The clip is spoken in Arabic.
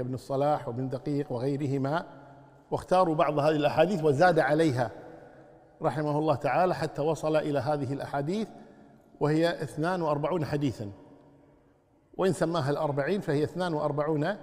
ابن الصلاح وابن دقيق وغيرهما واختاروا بعض هذه الاحاديث وزاد عليها رحمه الله تعالى حتى وصل الى هذه الاحاديث وهي 42 حديثا وإن سماها الأربعين فهي 42